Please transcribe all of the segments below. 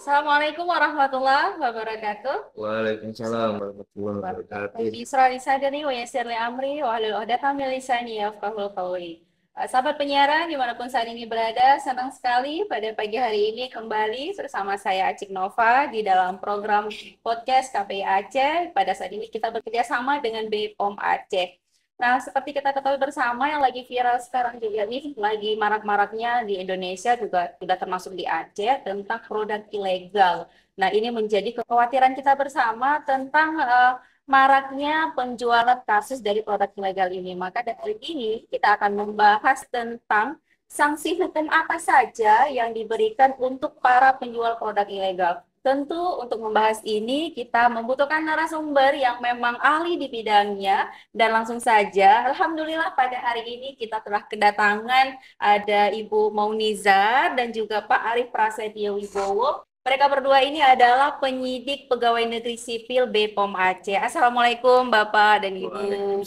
Assalamualaikum warahmatullahi wabarakatuh. Waalaikumsalam warahmatullahi wabarakatuh. Isra sadri wa yasirli li amri wa hlul family min ya yafqahu qawli. Eh, sahabat penyiaran dimanapun saat ini berada, senang sekali pada pagi hari ini kembali bersama saya Acik Nova di dalam program podcast KPI Aceh. Pada saat ini kita bekerja sama dengan BPOM Aceh. Nah, seperti kita ketahui bersama yang lagi viral sekarang juga ini lagi marak-maraknya di Indonesia juga sudah termasuk di Aceh tentang produk ilegal. Nah, ini menjadi kekhawatiran kita bersama tentang uh, maraknya penjualan kasus dari produk ilegal ini. Maka dari ini kita akan membahas tentang sanksi hukum apa saja yang diberikan untuk para penjual produk ilegal. Tentu untuk membahas ini kita membutuhkan narasumber yang memang ahli di bidangnya dan langsung saja alhamdulillah pada hari ini kita telah kedatangan ada Ibu Mauniza dan juga Pak Arief Prasetyo Wibowo. Mereka berdua ini adalah penyidik pegawai negeri sipil BPOM Aceh. Assalamualaikum Bapak dan Ibu.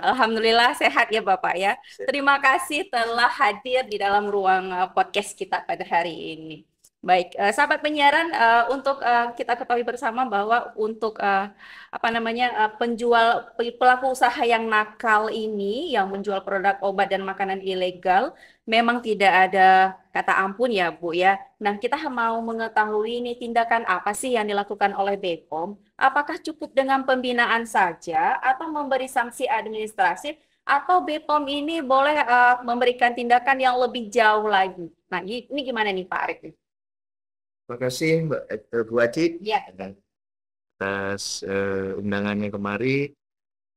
Alhamdulillah sehat ya Bapak ya. Terima kasih telah hadir di dalam ruang eh, podcast kita pada hari ini. Baik, uh, sahabat penyiaran, uh, untuk uh, kita ketahui bersama bahwa untuk uh, apa namanya uh, penjual pelaku usaha yang nakal ini, yang menjual produk obat dan makanan ilegal, memang tidak ada kata ampun ya Bu ya. Nah kita mau mengetahui ini tindakan apa sih yang dilakukan oleh Bepom? Apakah cukup dengan pembinaan saja atau memberi sanksi administrasi atau Bepom ini boleh uh, memberikan tindakan yang lebih jauh lagi? Nah ini gimana nih Pak Arif? Terima kasih Mbak Bu Aci ya. atas uh, undangannya kemari.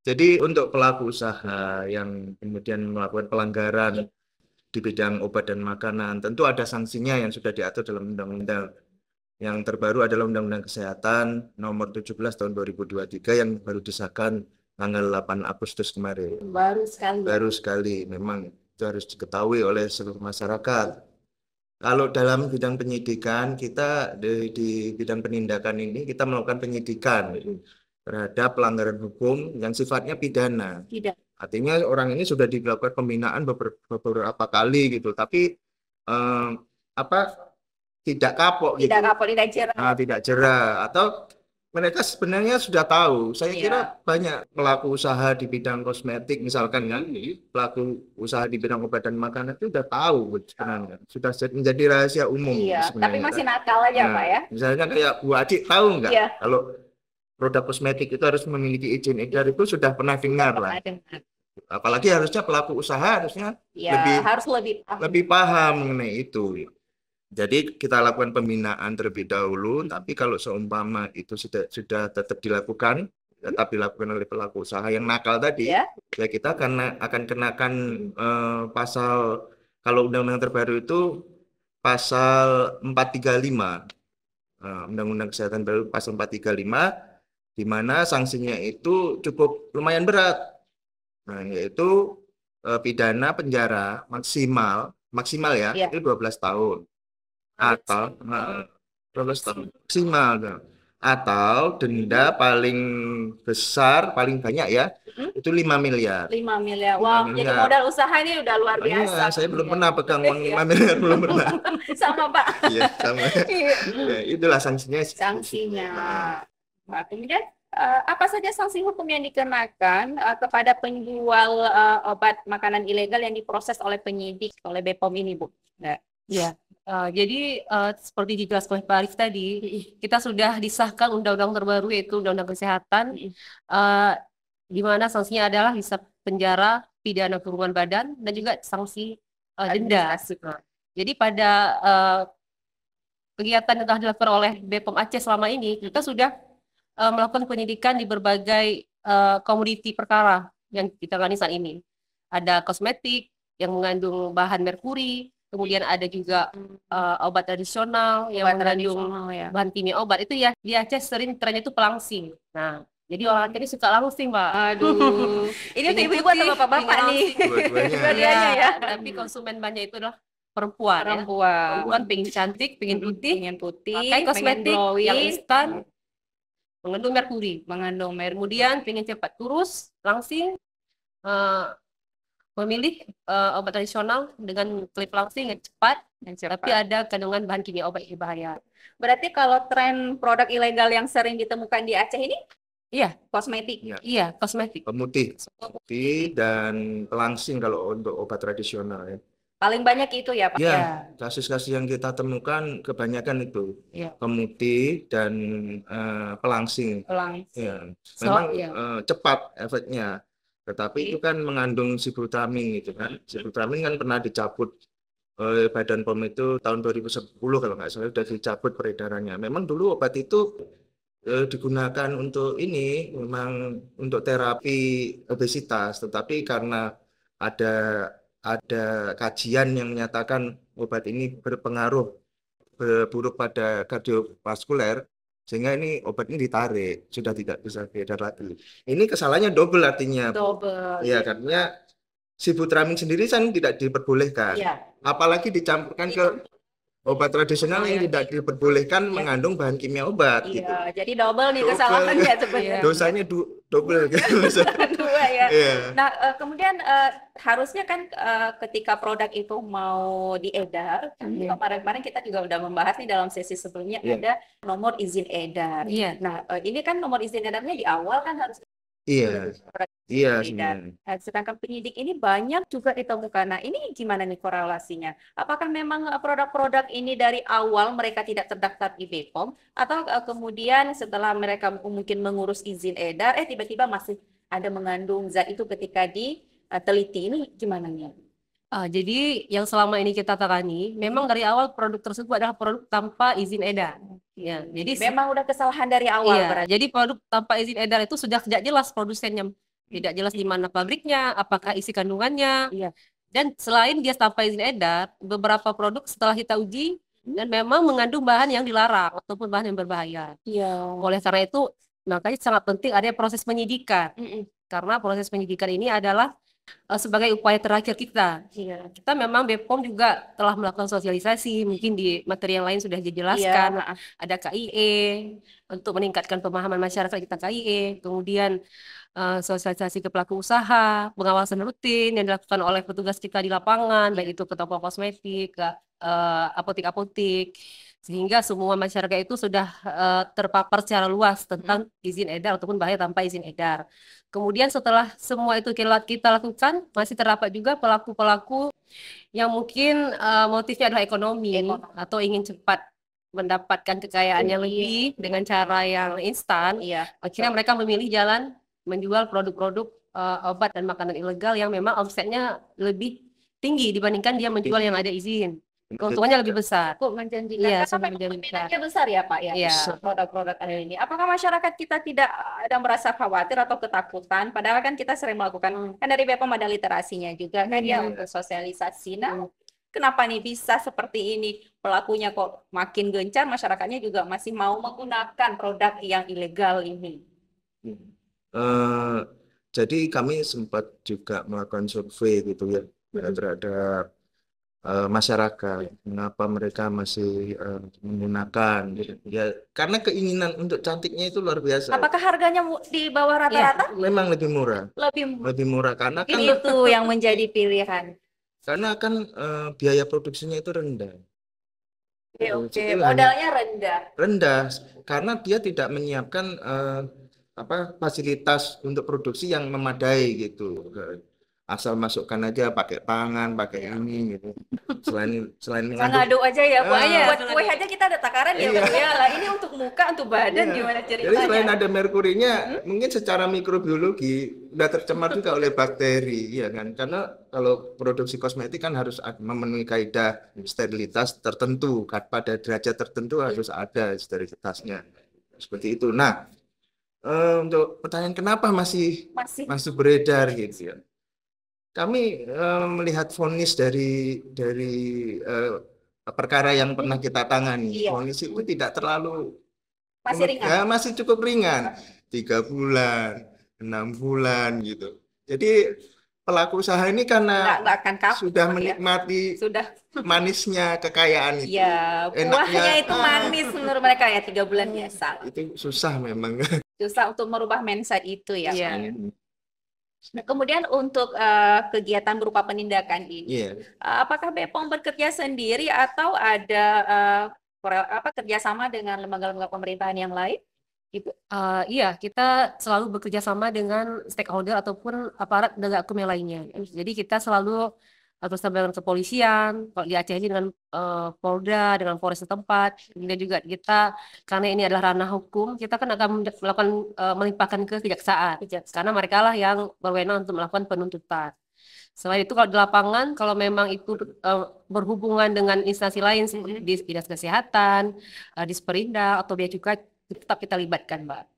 Jadi untuk pelaku usaha yang kemudian melakukan pelanggaran di bidang obat dan makanan, tentu ada sanksinya yang sudah diatur dalam undang-undang. Yang terbaru adalah Undang-Undang Kesehatan nomor 17 tahun 2023 yang baru disahkan tanggal 8 Agustus kemarin. Baru sekali. Baru sekali, memang itu harus diketahui oleh seluruh masyarakat kalau dalam bidang penyidikan kita di, di bidang penindakan ini kita melakukan penyidikan terhadap pelanggaran hukum yang sifatnya pidana. Tidak. Artinya orang ini sudah dilakukan pembinaan beberapa, kali gitu, tapi eh, apa tidak kapok tidak gitu. Tidak kapok, tidak jerah. Nah, tidak jerah atau mereka sebenarnya sudah tahu. Saya yeah. kira banyak pelaku usaha di bidang kosmetik misalkan kan, pelaku usaha di bidang obat dan makanan itu sudah tahu sebenarnya, sudah menjadi rahasia umum. Iya. Tapi kan. masih nakal aja nah, pak ya. Misalnya kayak Bu Adi tahu nggak yeah. kalau produk kosmetik itu harus memiliki izin edar itu sudah pernah dengar lah. Apalagi harusnya pelaku usaha harusnya iya, lebih harus lebih paham. lebih paham mengenai itu. Jadi kita lakukan pembinaan terlebih dahulu, tapi kalau seumpama itu sudah sudah tetap dilakukan, tetap dilakukan oleh pelaku usaha yang nakal tadi, ya, ya kita akan akan kenakan uh, pasal kalau undang-undang terbaru itu pasal 435 eh, Undang-Undang Kesehatan Baru pasal 435 di mana sanksinya itu cukup lumayan berat. Nah, yaitu uh, pidana penjara maksimal maksimal ya, yeah. itu 12 tahun atau nah, maksimal gitu. atau denda paling besar paling banyak ya hmm? itu 5 miliar 5 miliar wow 5 miliar. jadi modal usaha ini udah luar iya, biasa ya, saya belum iya. pernah pegang uang 5 iya. miliar belum pernah sama pak iya sama ya, itulah sanksinya sanksinya nah, kemudian uh, apa saja sanksi hukum yang dikenakan uh, kepada penjual uh, obat makanan ilegal yang diproses oleh penyidik oleh BPOM ini Bu? Nah. Ya, Eh, jadi uh, seperti dijelaskan oleh Pak Arief tadi, kita sudah disahkan undang-undang terbaru yaitu Undang-Undang Kesehatan, uh, di mana sanksinya adalah bisa penjara, pidana kurungan badan, dan juga sanksi uh, denda. Jadi pada uh, kegiatan yang telah dilakukan oleh BPOM Aceh selama ini, kita sudah uh, melakukan penyidikan di berbagai uh, komoditi perkara yang ditangani saat ini. Ada kosmetik yang mengandung bahan merkuri, kemudian ada juga uh, obat tradisional yang mengandung ya. bahan kimia obat itu ya di Aceh sering trennya itu pelangsing nah jadi orang Aceh ini suka langsing pak aduh ini untuk ibu-ibu atau bapak-bapak nih dua-duanya ya, ya. tapi konsumen banyak itu adalah perempuan ya. perempuan ya. perempuan pengen cantik pengen putih pengen putih pakai kosmetik glowing. yang instan mengandung merkuri mengandung merkuri kemudian pengen cepat kurus langsing uh, Memilih uh, obat tradisional dengan langsing yang cepat, yang cepat, tapi ada kandungan bahan kimia obat yang berbahaya. Berarti kalau tren produk ilegal yang sering ditemukan di Aceh ini? Iya, kosmetik. Iya, iya kosmetik. Pemutih. Pemutih dan pelangsing kalau untuk obat tradisional ya. Paling banyak itu ya Pak? Iya, iya. kasus-kasus yang kita temukan kebanyakan itu. Ya. Pemutih dan uh, pelangsing. Pelangsing. Ya. Memang so, ya. Uh, cepat efeknya tetapi itu kan mengandung sibutamin gitu kan. sibutamin kan pernah dicabut oleh Badan POM itu tahun 2010 kalau nggak salah sudah dicabut peredarannya. Memang dulu obat itu eh, digunakan untuk ini memang untuk terapi obesitas, tetapi karena ada ada kajian yang menyatakan obat ini berpengaruh eh, buruk pada kardiovaskuler, sehingga ini obat ini ditarik sudah tidak bisa beredar lagi ini kesalahannya double artinya double ya karena si butramin sendiri kan tidak diperbolehkan ya. apalagi dicampurkan ya. ke obat tradisional yang iya. tidak diperbolehkan ya. mengandung bahan kimia obat iya, gitu. jadi double nih double. kesalahannya sebenarnya. Iya. Dosanya du double iya. gitu. Dua ya. Yeah. Nah, eh, kemudian eh, harusnya kan eh, ketika produk itu mau diedar, kan yeah. kemarin-kemarin kita juga sudah membahas nih dalam sesi sebelumnya yeah. ada nomor izin edar. Yeah. Nah, ini kan nomor izin edarnya di awal kan harus Iya. Iya. Dan eh, sedangkan penyidik ini banyak juga ditemukan. Nah ini gimana nih korelasinya? Apakah memang eh, produk-produk ini dari awal mereka tidak terdaftar di BPOM atau eh, kemudian setelah mereka mungkin mengurus izin edar, eh tiba-tiba masih ada mengandung zat itu ketika diteliti ini gimana nih? Uh, jadi yang selama ini kita tangani, memang dari awal produk tersebut adalah produk tanpa izin edar. Ya, jadi memang udah kesalahan dari awal. Iya, Jadi produk tanpa izin edar itu sudah tidak jelas produsennya, tidak jelas di mana pabriknya, apakah isi kandungannya. Iya. Dan selain dia tanpa izin edar, beberapa produk setelah kita uji hmm? dan memang mengandung bahan yang dilarang ataupun bahan yang berbahaya. Iya. Oleh karena itu, makanya sangat penting ada proses penyidikan. Mm -mm. Karena proses penyidikan ini adalah Eh, sebagai upaya terakhir kita. Iya. Kita memang BPOM juga telah melakukan sosialisasi, mungkin di materi yang lain sudah dijelaskan. Iya. Ada KIE untuk meningkatkan pemahaman masyarakat kita KIE, kemudian uh, sosialisasi ke pelaku usaha, pengawasan rutin yang dilakukan oleh petugas kita di lapangan, iya. baik itu ke toko kosmetik, ke apotek-apotek. Uh, apotik -apotik sehingga semua masyarakat itu sudah uh, terpapar secara luas tentang hmm. izin edar ataupun bahaya tanpa izin edar. Kemudian setelah semua itu kita lakukan, masih terdapat juga pelaku-pelaku yang mungkin uh, motifnya adalah ekonomi, ekonomi atau ingin cepat mendapatkan kekayaannya lebih dengan cara yang instan. Iya. Akhirnya mereka memilih jalan menjual produk-produk uh, obat dan makanan ilegal yang memang omsetnya lebih tinggi dibandingkan dia menjual yang ada izin keuntungannya lebih besar. menjanjikan. Iya, karena peminatnya besar ya Pak ya. Iya. Produk-produk Anda ini. Apakah masyarakat kita tidak ada merasa khawatir atau ketakutan? Padahal kan kita sering melakukan hmm. kan dari BPOM ada literasinya juga kan ya iya. untuk sosialisasi. Nah, hmm. kenapa nih bisa seperti ini? Pelakunya kok makin gencar, masyarakatnya juga masih mau menggunakan produk yang ilegal ini. Hmm. Uh, jadi kami sempat juga melakukan survei gitu ya hmm. terhadap Eh, masyarakat mengapa mereka masih uh, menggunakan gitu. ya karena keinginan untuk cantiknya itu luar biasa apakah harganya di bawah iya, rata-rata ya, memang lebih murah lebih murah. lebih murah karena kan itu yang menjadi pilihan karena kan uh, biaya produksinya itu rendah oke okay, modalnya rendah rendah karena dia tidak menyiapkan uh, apa fasilitas untuk produksi yang memadai gitu asal masukkan aja pakai tangan pakai iya. ini gitu selain selain ngaduk aja ya bu ya kue aja kita ada takaran ya ya. ya lah ini untuk muka untuk badan ya. gimana ceritanya jadi selain ada merkurinya hmm? mungkin secara mikrobiologi udah tercemar juga oleh bakteri ya kan karena kalau produksi kosmetik kan harus memenuhi kaidah sterilitas tertentu kan? pada derajat tertentu hmm. harus ada sterilitasnya seperti itu nah eh, untuk pertanyaan kenapa masih masih, masih beredar gitu ya kami uh, melihat vonis dari dari uh, perkara yang pernah kita tangani, iya. vonis itu tidak terlalu masih ringan, ya, masih cukup ringan, tiga bulan, enam bulan gitu. Jadi pelaku usaha ini karena nggak, nggak akan sudah ya. menikmati ya. sudah manisnya kekayaan itu, ya, Enaknya, itu ah. manis menurut mereka ya tiga bulan biasa. Itu susah memang. Susah untuk merubah mindset itu ya. Iya. Ya. Nah, kemudian untuk uh, kegiatan berupa penindakan ini, yeah. Iya. uh, apakah BPOM bekerja sendiri atau ada uh, apa kerjasama dengan lembaga-lembaga pemerintahan yang lain? Gitu. Uh, iya, kita selalu bekerja sama dengan stakeholder ataupun aparat negara hukum yang lainnya. Jadi kita selalu atau sampai dengan kepolisian kalau di Aceh ini dengan uh, Polda dengan Polres setempat kemudian juga kita karena ini adalah ranah hukum kita kan akan melakukan uh, melimpahkan ke kejaksaan karena mereka lah yang berwenang untuk melakukan penuntutan selain itu kalau di lapangan kalau memang itu uh, berhubungan dengan instansi lain seperti mm-hmm. di dinas kesehatan uh, di Sperinda atau biaya juga tetap kita libatkan mbak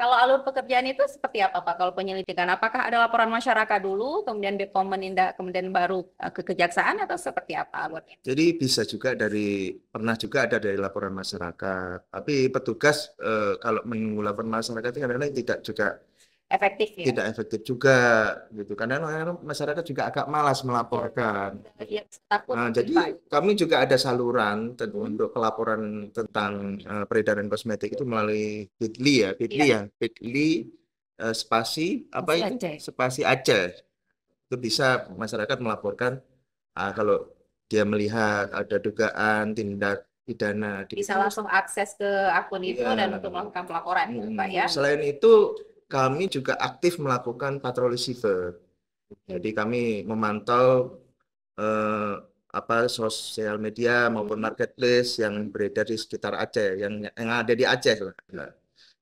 kalau alur pekerjaan itu seperti apa Pak kalau penyelidikan? Apakah ada laporan masyarakat dulu, kemudian BPOM menindak, kemudian baru e, ke kejaksaan atau seperti apa alurnya? Jadi bisa juga dari, pernah juga ada dari laporan masyarakat. Tapi petugas eh, kalau menunggu laporan masyarakat itu kadang-kadang tidak juga efektif ya? Tidak efektif juga gitu. Karena masyarakat juga agak malas melaporkan. Ya, nah, jadi kami juga ada saluran tentu untuk pelaporan tentang uh, peredaran kosmetik itu melalui Bitly ya, Bitly ya, ya. Bitly uh, spasi apa Masih itu? Aceh. Spasi Aceh. Itu bisa masyarakat melaporkan uh, kalau dia melihat ada dugaan tindak pidana di bisa langsung akses ke akun itu ya. dan untuk melakukan pelaporan hmm. Pak ya. Selain itu kami juga aktif melakukan patroli siber. Jadi kami memantau eh, apa sosial media maupun hmm. marketplace yang beredar di sekitar Aceh, yang yang ada di Aceh lah. Nah,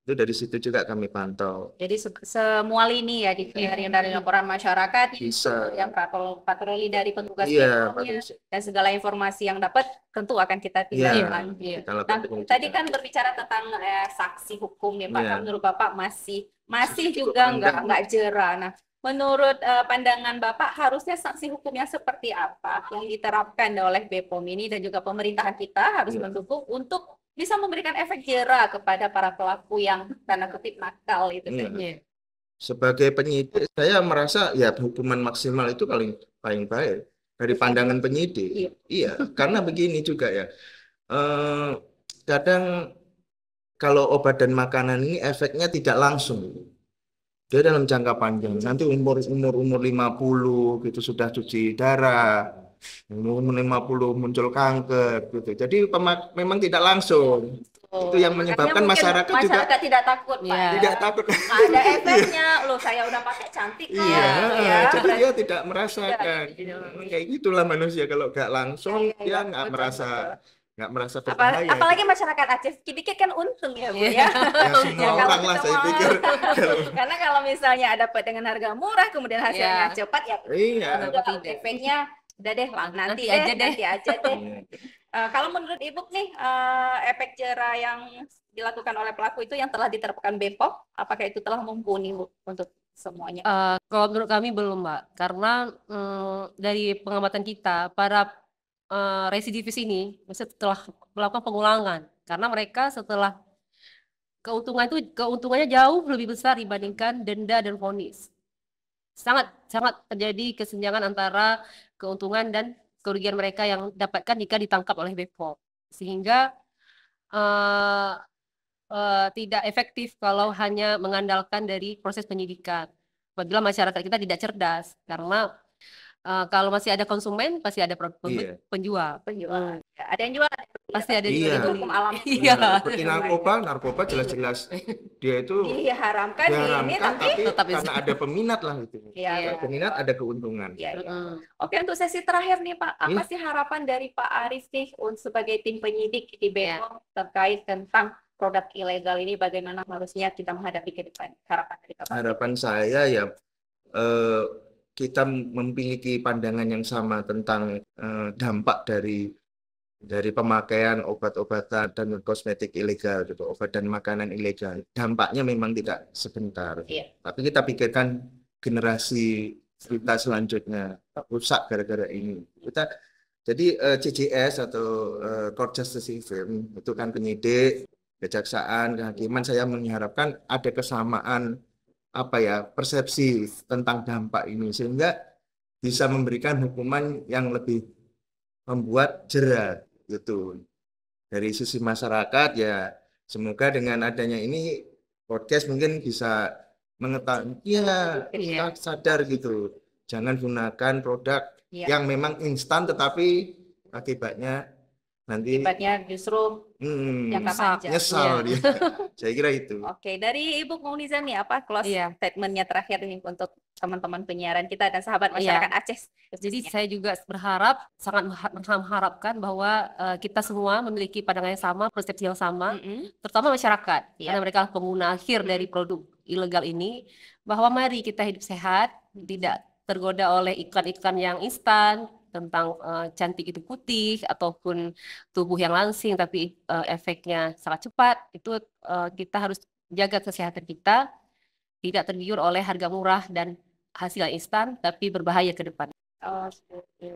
itu dari situ juga kami pantau. Jadi se semua lini ya dari iya. dari laporan masyarakat, Bisa. yang patroli, patroli dari petugas iya, dan segala informasi yang dapat tentu akan kita iya, tindak lanjut. nah, tadi kan berbicara tentang eh, saksi hukum ya Pak, yeah. menurut Bapak masih masih juga enggak enggak jera. Nah, menurut uh, pandangan Bapak harusnya sanksi hukumnya seperti apa yang diterapkan oleh BPOM ini dan juga pemerintahan kita harus ya. mendukung untuk bisa memberikan efek jera kepada para pelaku yang tanda kutip nakal itu ya. Sebagai penyidik saya merasa ya hukuman maksimal itu paling paling baik dari iya. pandangan penyidik. Iya, iya karena begini juga ya. Eh, kadang kalau obat dan makanan ini efeknya tidak langsung. Dia dalam jangka panjang. Nanti umur umur umur 50 gitu sudah cuci darah, umur 50 muncul kanker gitu. Jadi memang tidak langsung. Oh. Itu yang menyebabkan masyarakat, masyarakat juga tidak takut, Pak. Ya. Tidak takut. Nah, ada efeknya. Loh, saya udah pakai cantik kok. Iya, gitu ya. jadi dia tidak merasakan. Ya, gitu. Kayak gitulah manusia kalau nggak langsung ya, ya, dia iya. nggak merasa betul nggak merasa berbahaya. Ya? Apalagi masyarakat Aceh sedikit kan untung ya bu ya. Iya. ya ya, orang lah saya pikir. Karena kalau misalnya pet dengan harga murah kemudian hasilnya yeah. cepat ya. Iya. Efeknya udah deh lah nanti, nanti aja deh nanti aja deh. uh, kalau menurut ibu nih uh, efek jerah yang dilakukan oleh pelaku itu yang telah diterapkan BPOM, apakah itu telah mumpuni bu untuk semuanya? Uh, kalau menurut kami belum mbak, karena um, dari pengamatan kita para uh, eh, residivis ini setelah melakukan pengulangan karena mereka setelah keuntungan itu keuntungannya jauh lebih besar dibandingkan denda dan vonis sangat sangat terjadi kesenjangan antara keuntungan dan kerugian mereka yang dapatkan jika ditangkap oleh Bepom sehingga uh, uh, tidak efektif kalau hanya mengandalkan dari proses penyidikan apabila masyarakat kita tidak cerdas karena uh, kalau masih ada konsumen pasti ada produk yeah. penjual. Penjual. Ya, ada yang jual. Pasti ada yeah. yang hukum alam. Iya. iya. Seperti narkoba, narkoba jelas-jelas dia itu diharamkan, diharamkan ini, tapi, tapi karena ada peminat lah itu. Iya, Yeah. Peminat ada keuntungan. Iya, iya. Oke, untuk sesi terakhir nih Pak, apa iya. sih harapan dari Pak Arif nih sebagai tim penyidik di BPOM terkait tentang produk ilegal ini bagaimana harusnya kita menghadapi ke depan harapan dari Pak. Harapan saya ya eh, kita memiliki pandangan yang sama tentang uh, dampak dari dari pemakaian obat-obatan dan kosmetik ilegal gitu, obat dan makanan ilegal. Dampaknya memang tidak sebentar. Iya. Tapi kita pikirkan generasi kita selanjutnya rusak gara-gara ini. Kita jadi uh, eh, CJS atau uh, Court Justice Film itu kan penyidik, kejaksaan, kehakiman saya mengharapkan ada kesamaan apa ya persepsi tentang dampak ini sehingga bisa memberikan hukuman yang lebih membuat jerah gitu dari sisi masyarakat ya semoga dengan adanya ini podcast mungkin bisa mengetahui ya yeah. sadar gitu jangan gunakan produk iya. yang memang instan tetapi akibatnya nanti akibatnya justru hmm, jangka panjang. Nyesal ya. dia. Saya kira itu. Oke, okay. dari Ibu Komuniza nih apa close yeah. statementnya terakhir nih untuk teman-teman penyiaran kita dan sahabat iya. masyarakat yeah. Aceh. Jadi saya juga berharap sangat mengharapkan bahwa uh, kita semua memiliki pandangan yang sama, persepsi yang sama, mm -hmm. terutama masyarakat yeah. karena mereka pengguna akhir mm -hmm. dari produk ilegal ini bahwa mari kita hidup sehat, tidak tergoda oleh iklan-iklan yang instan, tentang uh, cantik itu putih ataupun tubuh yang langsing tapi uh, efeknya sangat cepat itu uh, kita harus jaga kesehatan kita tidak tergiur oleh harga murah dan hasil instan tapi berbahaya ke depan.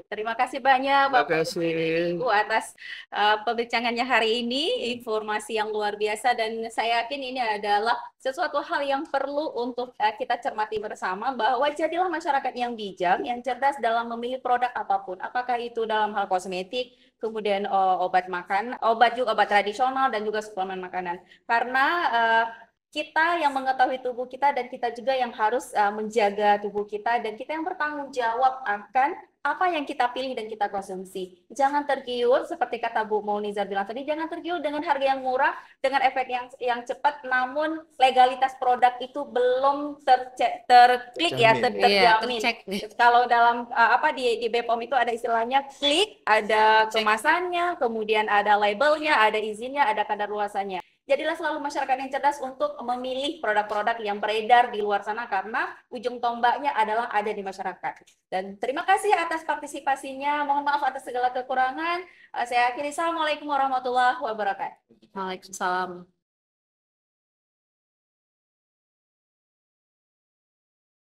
Terima kasih banyak Bapak Ibu atas uh, perbincangannya hari ini, informasi yang luar biasa dan saya yakin ini adalah sesuatu hal yang perlu untuk uh, kita cermati bersama bahwa jadilah masyarakat yang bijak, yang cerdas dalam memilih produk apapun. Apakah itu dalam hal kosmetik, kemudian uh, obat makan, obat juga obat tradisional dan juga suplemen makanan. Karena uh, kita yang mengetahui tubuh kita dan kita juga yang harus uh, menjaga tubuh kita dan kita yang bertanggung jawab akan apa yang kita pilih dan kita konsumsi. Jangan tergiur seperti kata Bu Moniza bilang tadi, jangan tergiur dengan harga yang murah, dengan efek yang yang cepat, namun legalitas produk itu belum tercek, terklik ya, ter iya, terjamin. Iya, Kalau dalam uh, apa di di BPOM itu ada istilahnya klik, ada kemasannya, kemudian ada labelnya, ada izinnya, ada kadar luasannya jadilah selalu masyarakat yang cerdas untuk memilih produk-produk yang beredar di luar sana karena ujung tombaknya adalah ada di masyarakat. Dan terima kasih atas partisipasinya. Mohon maaf atas segala kekurangan. Eh, saya akhiri. Assalamualaikum warahmatullahi wabarakatuh. Waalaikumsalam.